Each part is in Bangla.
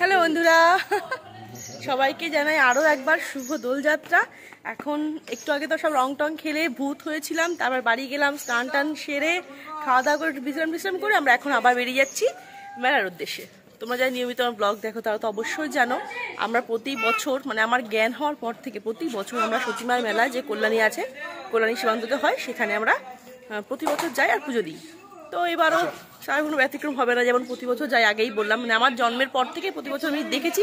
হ্যালো বন্ধুরা সবাইকে জানাই আরও একবার শুভ দোলযাত্রা এখন একটু আগে তো সব রং টং খেলে ভূত হয়েছিলাম তারপর বাড়ি গেলাম স্নান টান সেরে খাওয়া দাওয়া করে বিশ্রাম বিশ্রাম করে আমরা এখন আবার বেরিয়ে যাচ্ছি মেলার উদ্দেশ্যে তোমরা যাই নিয়মিত আমার ব্লগ দেখো তারা তো অবশ্যই জানো আমরা প্রতি বছর মানে আমার জ্ঞান হওয়ার পর থেকে প্রতি বছর আমরা সচিমার মেলা যে কল্যাণী আছে কল্যাণী সীমান্ততে হয় সেখানে আমরা প্রতি বছর যাই আর পুজো দিই তো এবারও তার কোনো ব্যতিক্রম হবে না যেমন প্রতি বছর যাই আগেই বললাম মানে আমার জন্মের পর থেকে প্রতি বছর আমি দেখেছি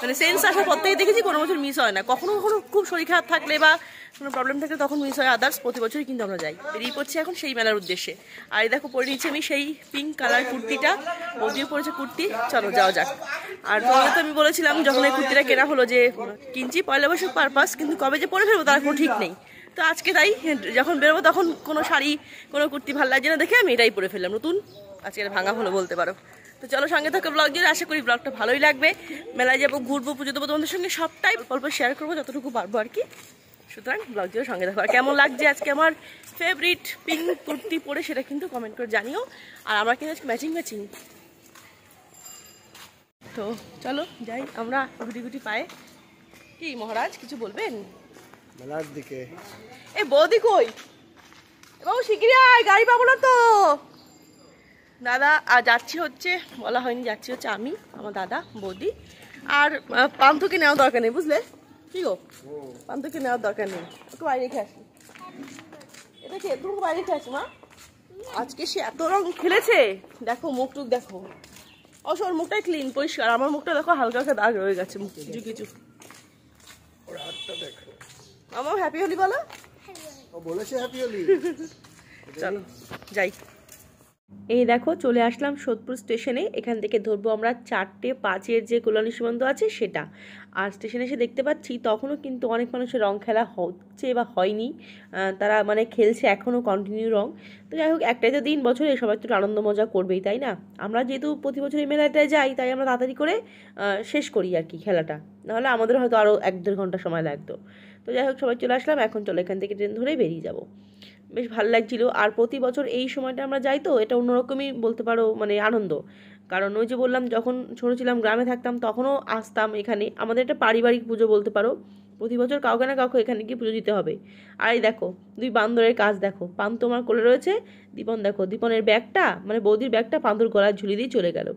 মানে সেন্স আসার পর থেকে দেখেছি কোনো বছর মিস হয় না কখনো কখনো খুব শরীর খারাপ থাকলে বা কোনো প্রবলেম থাকলে তখন মিস হয় আদার্স প্রতি বছরই কিন্তু আমরা যাই বেরিয়ে পড়ছি এখন সেই মেলার উদ্দেশ্যে আর দেখো পরে নিচ্ছি আমি সেই পিঙ্ক কালার কুর্তিটা বদিও পড়েছে কুর্তি চলো যাওয়া যাক আর তোমাদের তো আমি বলেছিলাম যখন এই কুর্তিটা কেনা হলো যে কিনছি পয়লা বৈশাখ পারপাস কিন্তু কবে যে পরে ফেলবো তার কোনো ঠিক নেই তো আজকে তাই যখন বেরোবো তখন কোনো শাড়ি কোনো কুর্তি ভালো লাগছে না দেখে আমি এটাই পরে ফেললাম নতুন আজকে ভাঙা হলো বলতে পারো তো চলো সঙ্গে থাকো ব্লগ দিয়ে আশা করি ব্লগটা ভালোই লাগবে মেলায় যাবো ঘুরবো পুজো দেবো তোমাদের সঙ্গে সবটাই অল্প শেয়ার করবো যতটুকু পারবো আর কি সুতরাং ব্লগ দিয়ে সঙ্গে থাকো আর কেমন লাগছে আজকে আমার ফেভারিট পিঙ্ক কুর্তি পরে সেটা কিন্তু কমেন্ট করে জানিও আর আমরা কিন্তু আজকে ম্যাচিং ম্যাচিং তো চলো যাই আমরা গুটি গুটি পায়ে কি মহারাজ কিছু বলবেন মেলার দিকে এ বৌদি কই বাবু শিগগিরি আয় গাড়ি পাবো না তো দাদা আর যাচ্ছি হচ্ছে বলা হয়নি যাচ্ছি হচ্ছে আমি আমার দাদা বৌদি আর পান্থকে নেওয়ার দরকার নেই বুঝলে কি গো পান্থকে নেওয়ার দরকার নেই একটু বাইরে রেখে আসি এটা কি একটু বাইরে রেখে আসি মা আজকে সে এত রং খেলেছে দেখো মুখ টুক দেখো অবশ্য ওর মুখটাই ক্লিন পরিষ্কার আমার মুখটা দেখো হালকা হালকা দাগ রয়ে গেছে মুখ কিছু কিছু আমার হ্যাপি হলি বলো বলেছে হ্যাপি হলি চলো যাই এই দেখো চলে আসলাম সোদপুর স্টেশনে এখান থেকে ধরবো আমরা চারটে পাঁচের যে কল্যাণী সীমান্ত আছে সেটা আর স্টেশনে এসে দেখতে পাচ্ছি তখনও কিন্তু অনেক মানুষের রং খেলা হচ্ছে বা হয়নি তারা মানে খেলছে এখনও কন্টিনিউ রং তো যাই হোক একটাই তো দিন বছরে সবাই একটু আনন্দ মজা করবেই তাই না আমরা যেহেতু প্রতি বছর এই মেলাটায় যাই তাই আমরা তাড়াতাড়ি করে শেষ করি আর কি খেলাটা নাহলে আমাদের হয়তো আরও এক দেড় ঘন্টা সময় লাগতো তো যাই হোক সবাই চলে আসলাম এখন চলো এখান থেকে ট্রেন ধরে বেরিয়ে যাবো বেশ ভালো লাগছিল আর প্রতি বছর এই সময়টা আমরা যাই তো এটা অন্যরকমই বলতে পারো মানে আনন্দ কারণ ওই যে বললাম যখন ছোটো ছিলাম গ্রামে থাকতাম তখনও আসতাম এখানে আমাদের একটা পারিবারিক পুজো বলতে পারো প্রতি বছর কাউকে না কাউকে এখানে গিয়ে পুজো দিতে হবে আর এই দেখো দুই বান্দরের কাজ দেখো পান তোমার কোলে রয়েছে দীপন দেখো দীপনের ব্যাগটা মানে বৌদির ব্যাগটা পান্দুর গলায় ঝুলিয়ে দিয়ে চলে গেল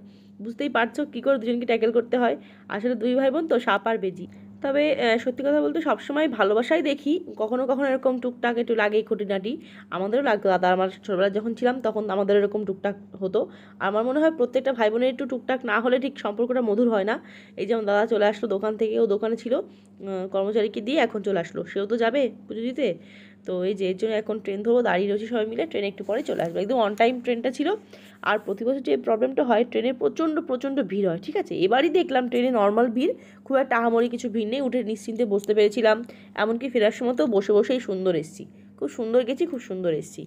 বুঝতেই পারছো কী করে দুজনকে ট্যাকেল করতে হয় আসলে দুই ভাই বোন তো সাপ আর বেজি তবে সত্যি কথা বলতে সবসময় ভালোবাসাই দেখি কখনো কখনো এরকম টুকটাক একটু লাগে খুঁটিনাটি আমাদেরও লাগতো দাদা আমার ছোটোবেলা যখন ছিলাম তখন আমাদের এরকম টুকটাক হতো আমার মনে হয় প্রত্যেকটা ভাই বোনের একটু টুকটাক না হলে ঠিক সম্পর্কটা মধুর হয় না এই যেমন দাদা চলে আসলো দোকান থেকে ও দোকানে ছিল কর্মচারীকে দিয়ে এখন চলে আসলো সেও তো যাবে পুজো দিতে তো এই যে জন্য এখন ট্রেন ধরবো দাঁড়িয়ে রয়েছে সবাই মিলে ট্রেন একটু পরে চলে আসবে একদম অন টাইম ট্রেনটা ছিল আর প্রতি বছর যে প্রবলেমটা হয় ট্রেনে প্রচণ্ড প্রচণ্ড ভিড় হয় ঠিক আছে এবারই দেখলাম ট্রেনে নর্মাল ভিড় খুব একটা আহামরি কিছু ভিড় নেই উঠে নিশ্চিন্তে বসতে পেরেছিলাম এমনকি ফেরার সময় তো বসে বসেই সুন্দর এসছি খুব সুন্দর গেছি খুব সুন্দর এসছি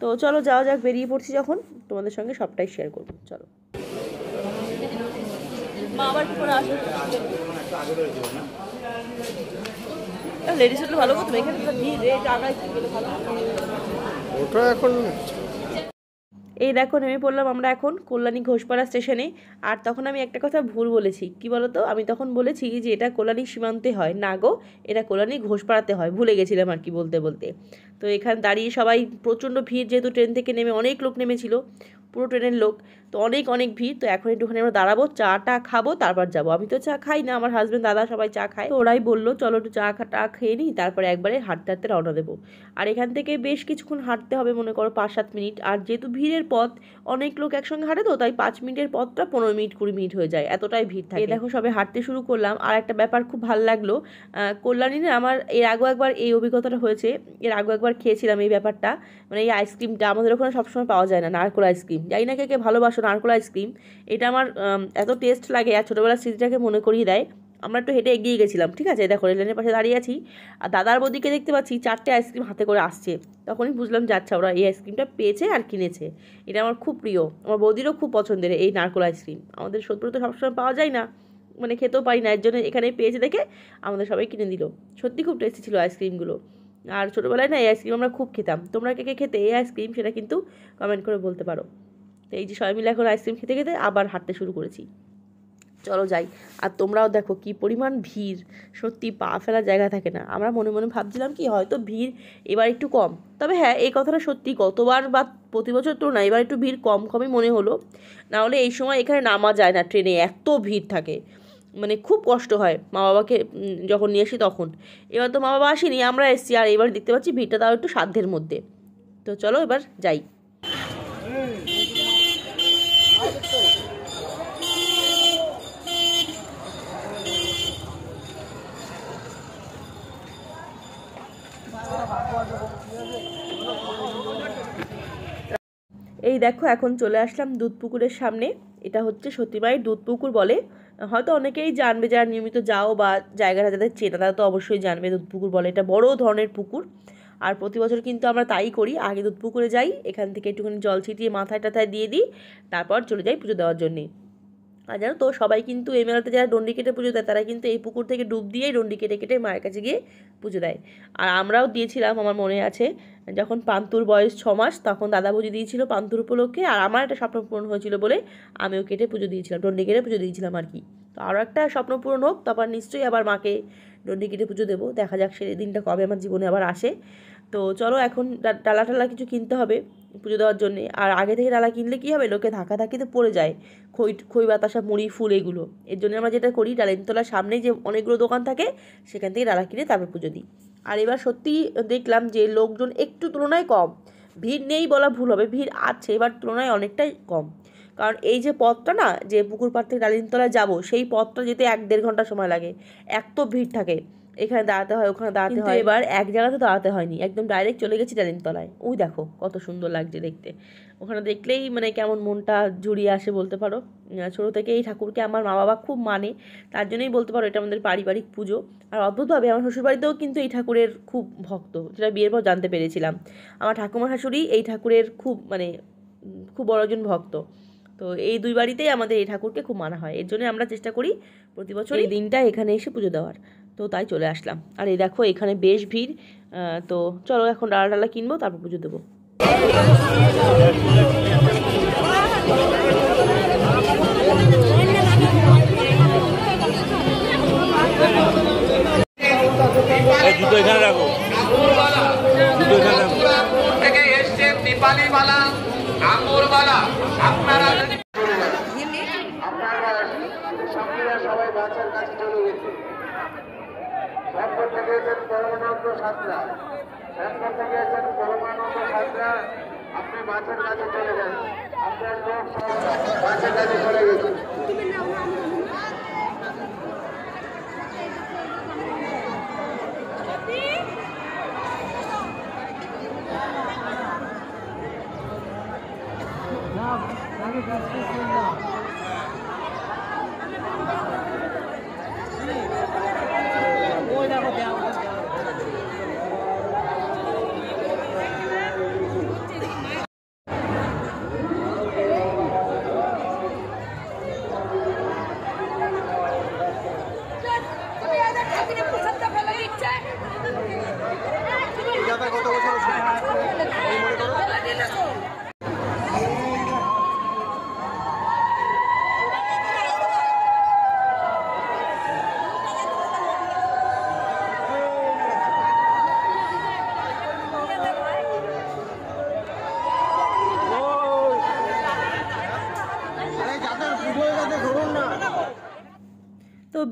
তো চলো যাওয়া যাক বেরিয়ে পড়ছি যখন তোমাদের সঙ্গে সবটাই শেয়ার করবো চলো মা আবার ভালো এখানে ভিড় এই দেখো নেমে পড়লাম আমরা এখন কল্যাণী ঘোষপাড়া স্টেশনে আর তখন আমি একটা কথা ভুল বলেছি কি বলতো আমি তখন বলেছি যে এটা কল্যাণী সীমান্তে হয় না গো এটা কল্যাণী ঘোষপাড়াতে হয় ভুলে গেছিলাম আর কি বলতে বলতে তো এখানে দাঁড়িয়ে সবাই প্রচণ্ড ভিড় যেহেতু ট্রেন থেকে নেমে অনেক লোক নেমেছিল পুরো ট্রেনের লোক তো অনেক অনেক ভিড় তো এখন একটুখানি আমরা দাঁড়াবো চা টা খাবো তারপর যাবো আমি তো চা খাই না আমার হাজব্যান্ড দাদা সবাই চা খায় ওরাই বললো চলো একটু চা টা খেয়ে নিই তারপরে একবারে হাঁটতে হাঁটতে রওনা দেবো আর এখান থেকে বেশ কিছুক্ষণ হাঁটতে হবে মনে করো পাঁচ সাত মিনিট আর যেহেতু ভিড়ের পথ অনেক লোক একসঙ্গে হাঁটে তো তাই পাঁচ মিনিটের পথটা পনেরো মিনিট কুড়ি মিনিট হয়ে যায় এতটাই ভিড় থাকে দেখো সবে হাঁটতে শুরু করলাম আর একটা ব্যাপার খুব ভালো লাগলো কল্যাণী না আমার এর আগে একবার এই অভিজ্ঞতাটা হয়েছে এর আগে একবার খেয়েছিলাম এই ব্যাপারটা মানে এই আইসক্রিমটা আমাদের ওখানে সবসময় পাওয়া যায় না নারকোল আইসক্রিম জানি না কে ভালোবাসো নারকোল আইসক্রিম এটা আমার এত টেস্ট লাগে আর ছোটোবেলার স্মৃতিটাকে মনে করিয়ে দেয় আমরা একটু হেঁটে এগিয়ে গেছিলাম ঠিক আছে দেখো রেলের পাশে দাঁড়িয়ে আছি আর দাদার বদিকে দেখতে পাচ্ছি চারটে আইসক্রিম হাতে করে আসছে তখনই বুঝলাম যাচ্ছে ওরা এই আইসক্রিমটা পেয়েছে আর কিনেছে এটা আমার খুব প্রিয় আমার বৌদিরও খুব পছন্দের এই নারকোল আইসক্রিম আমাদের সত্যি তো সবসময় পাওয়া যায় না মানে খেতেও পারি না এর জন্য এখানে পেয়েছে দেখে আমাদের সবাই কিনে দিল সত্যি খুব টেস্টি ছিল আইসক্রিমগুলো আর ছোটোবেলায় না এই আইসক্রিম আমরা খুব খেতাম তোমরা কে কে খেতে এই আইসক্রিম সেটা কিন্তু কমেন্ট করে বলতে পারো তো এই যে সবাই মিলে এখন আইসক্রিম খেতে খেতে আবার হাঁটতে শুরু করেছি চলো যাই আর তোমরাও দেখো কি পরিমাণ ভিড় সত্যি পা ফেলা জায়গা থাকে না আমরা মনে মনে ভাবছিলাম কি হয়তো ভিড় এবার একটু কম তবে হ্যাঁ এই কথাটা সত্যি গতবার বা প্রতি বছর তুলনায় এবার একটু ভিড় কম কমই মনে হলো নাহলে এই সময় এখানে নামা যায় না ট্রেনে এত ভিড় থাকে মানে খুব কষ্ট হয় মা বাবাকে যখন নিয়ে আসি তখন এবার তো মা বাবা আসিনি আমরা এসছি আর এবার দেখতে পাচ্ছি ভিড়টা তাও একটু সাধ্যের মধ্যে তো চলো এবার যাই এই দেখো এখন চলে আসলাম দুধ পুকুরের সামনে এটা হচ্ছে সতীমায়ের দুধ পুকুর বলে হয়তো অনেকেই জানবে যারা নিয়মিত যাও বা জায়গাটা যাদের চেনা তারা তো অবশ্যই জানবে দুধ পুকুর বলে এটা বড় ধরনের পুকুর আর প্রতি বছর কিন্তু আমরা তাই করি আগে দুধ পুকুরে যাই এখান থেকে একটুখানি জল ছিটিয়ে মাথায় টাথায় দিয়ে দিই তারপর চলে যাই পুজো দেওয়ার জন্যে আর জানো তো সবাই কিন্তু এই মেলাতে যারা ডন্ডি কেটে পুজো দেয় তারা কিন্তু এই পুকুর থেকে ডুব দিয়েই ডন্ডি কেটে কেটে মায়ের কাছে গিয়ে পুজো দেয় আর আমরাও দিয়েছিলাম আমার মনে আছে যখন পান্তুর বয়স ছ মাস তখন দাদা পুজো দিয়েছিল পান্তুর উপলক্ষে আর আমার একটা স্বপ্ন পূরণ হয়েছিল বলে আমিও কেটে পুজো দিয়েছিলাম ডন্ডি কেটে পুজো দিয়েছিলাম আর কি তো আরও একটা স্বপ্ন পূরণ হোক তারপর নিশ্চয়ই আবার মাকে ডন্ডি কেটে পুজো দেবো দেখা যাক সেই দিনটা কবে আমার জীবনে আবার আসে তো চলো এখন ডালা টালা কিছু কিনতে হবে পুজো দেওয়ার জন্যে আর আগে থেকে ডালা কিনলে কী হবে লোকে ধাক্কা ধাক্কিতে পড়ে যায় খই খই বাতাসা মুড়ি ফুল এগুলো এর জন্য আমরা যেটা করি তোলার সামনে যে অনেকগুলো দোকান থাকে সেখান থেকে ডালা কিনে তারপর পুজো দিই আর এবার সত্যি দেখলাম যে লোকজন একটু তুলনায় কম ভিড় নেই বলা ভুল হবে ভিড় আছে এবার তুলনায় অনেকটাই কম কারণ এই যে পথটা না যে পুকুর পাড় থেকে ডালিনতলায় যাবো সেই পথটা যেতে এক দেড় ঘন্টা সময় লাগে এত ভিড় থাকে এখানে দাঁড়াতে হয় ওখানে দাঁড়াতে হয় এবার এক জায়গাতে দাঁড়াতে হয়নি একদম ডাইরেক্ট চলে গেছি তলায় ওই দেখো কত সুন্দর লাগছে দেখতে ওখানে দেখলেই মানে কেমন মনটা জুড়িয়ে আসে বলতে পারো ছোটো থেকে এই ঠাকুরকে আমার মা বাবা খুব মানে তার জন্যই বলতে পারো এটা আমাদের পারিবারিক পুজো আর অদ্ভুতভাবে আমার শ্বশুরবাড়িতেও কিন্তু এই ঠাকুরের খুব ভক্ত যেটা বিয়ের পর জানতে পেরেছিলাম আমার ঠাকুমা শাশুড়ি এই ঠাকুরের খুব মানে খুব বড়জন ভক্ত তো এই দুই বাড়িতেই আমাদের এই ঠাকুরকে খুব মানা হয় এর জন্য আমরা চেষ্টা করি প্রতি বছর এই দিনটা এখানে এসে পুজো দেওয়ার তো তাই চলে আসলাম আর এই দেখো এখানে বেশ ভিড় তো চলো এখন ডালা ডালা কিনবো তারপর পুজো দেবো এখানে রাখো এখানে রাখো এসছে আপনারা সবাই বাচ্চার কাছে চলে গেছে সম্পদ থেকে গেছেন পরমানন্দ সাতরা থেকে গেছেন পরমানন্দ সাতরা আপনি বাচ্চার কাছে চলে যান আপনার লোক সব বাচ্চার কাছে চলে গেছেন 这个是真的。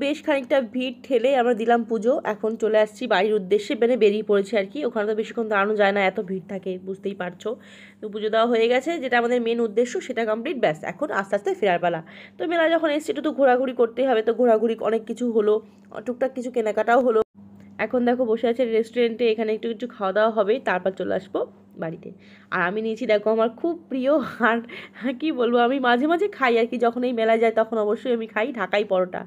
বেশ খানিকটা ভিড় ঠেলে আমরা দিলাম পুজো এখন চলে আসছি বাড়ির উদ্দেশ্যে মানে বেরিয়ে পড়েছি আর কি ওখানে তো বেশিক্ষণ দাঁড়ানো যায় না এত ভিড় থাকে বুঝতেই পারছো তো পুজো দেওয়া হয়ে গেছে যেটা আমাদের মেন উদ্দেশ্য সেটা কমপ্লিট ব্যাস এখন আস্তে আস্তে ফেরার পালা তো মেলা যখন এসছি একটু তো ঘোরাঘুরি করতেই হবে তো ঘোরাঘুরি অনেক কিছু হলো টুকটাক কিছু কেনাকাটাও হলো এখন দেখো বসে আছে রেস্টুরেন্টে এখানে একটু কিছু খাওয়া দাওয়া হবে তারপর চলে আসবো বাড়িতে আর আমি নিয়েছি দেখো আমার খুব প্রিয় আর কি বলবো আমি মাঝে মাঝে খাই আর কি যখন এই মেলায় যায় তখন অবশ্যই আমি খাই ঢাকাই পরোটা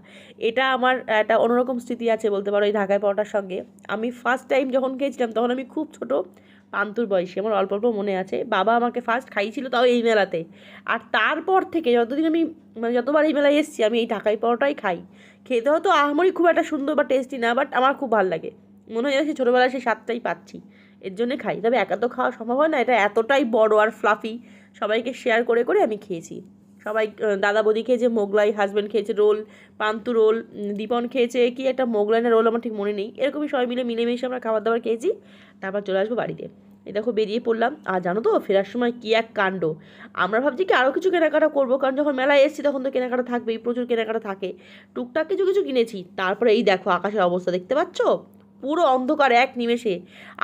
এটা আমার একটা অন্যরকম স্মৃতি আছে বলতে পারো এই ঢাকাই পরোটার সঙ্গে আমি ফার্স্ট টাইম যখন খেয়েছিলাম তখন আমি খুব ছোটো পান্তুর বয়সে আমার অল্প অল্প মনে আছে বাবা আমাকে ফার্স্ট খাইয়েছিল তাও এই মেলাতে আর তারপর থেকে যতদিন আমি মানে যতবার এই মেলায় এসেছি আমি এই ঢাকাই পরোটাই খাই খেতে হয়তো আহমরি খুব একটা সুন্দর বা টেস্টি না বাট আমার খুব ভালো লাগে মনে হয় সে ছোটোবেলায় সেই স্বাদটাই পাচ্ছি এর জন্যে খাই তবে একা তো খাওয়া সম্ভব হয় না এটা এতটাই বড় আর ফ্লাফি সবাইকে শেয়ার করে করে আমি খেয়েছি সবাই দাদা বৌদি খেয়েছে মোগলাই হাজব্যান্ড খেয়েছে রোল পান্তু রোল দীপন খেয়েছে কি একটা মোগলাই না রোল আমার ঠিক মনে নেই এরকমই সবাই মিলে মিলেমিশে আমরা খাবার দাবার খেয়েছি তারপর চলে আসবো বাড়িতে এই দেখো বেরিয়ে পড়লাম আর জানো তো ফেরার সময় কী এক কাণ্ড আমরা ভাবছি কি আরও কিছু কেনাকাটা করবো কারণ যখন মেলায় এসেছি তখন তো কেনাকাটা থাকবেই প্রচুর কেনাকাটা থাকে টুকটাক কিছু কিছু কিনেছি তারপরে এই দেখো আকাশের অবস্থা দেখতে পাচ্ছ পুরো অন্ধকার এক নিমেষে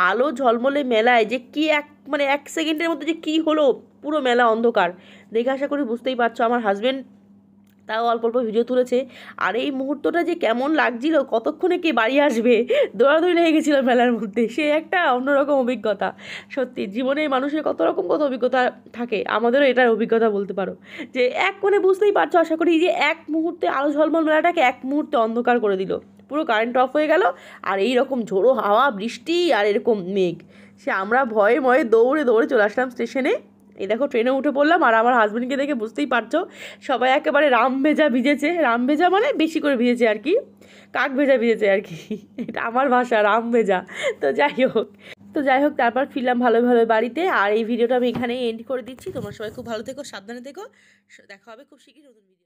আলো ঝলমলে মেলায় যে কি এক মানে এক সেকেন্ডের মধ্যে যে কি হলো পুরো মেলা অন্ধকার দেখে আশা করি বুঝতেই পারছো আমার হাজব্যান্ড তাও অল্প অল্প ভিডিও তুলেছে আর এই মুহূর্তটা যে কেমন লাগছিল কতক্ষণে কে বাড়ি আসবে দৌড়াদৌড়ি লেগে গেছিলো মেলার মধ্যে সে একটা অন্যরকম অভিজ্ঞতা সত্যি জীবনে মানুষের কত রকম কত অভিজ্ঞতা থাকে আমাদেরও এটার অভিজ্ঞতা বলতে পারো যে এক কোণে বুঝতেই পারছো আশা করি যে এক মুহূর্তে আলো ঝলমল মেলাটাকে এক মুহূর্তে অন্ধকার করে দিল পুরো কারেন্ট অফ হয়ে গেল আর এই রকম ঝোড়ো হাওয়া বৃষ্টি আর এরকম মেঘ সে আমরা ভয়ে ভয়ে দৌড়ে দৌড়ে চলে আসলাম স্টেশনে এই দেখো ট্রেনে উঠে পড়লাম আর আমার হাজব্যান্ডকে দেখে বুঝতেই পারছো সবাই একেবারে রাম ভেজা ভিজেছে রাম ভেজা মানে বেশি করে ভিজেছে আর কি কাক ভেজা ভিজেছে আর কি এটা আমার ভাষা রাম ভেজা তো যাই হোক তো যাই হোক তারপর ফিরলাম ভালো ভালো বাড়িতে আর এই ভিডিওটা আমি এখানেই এন্ড করে দিচ্ছি তোমার সবাই খুব ভালো থেকো সাবধানে থেকো দেখা হবে খুব শিখি নতুন ভিডিও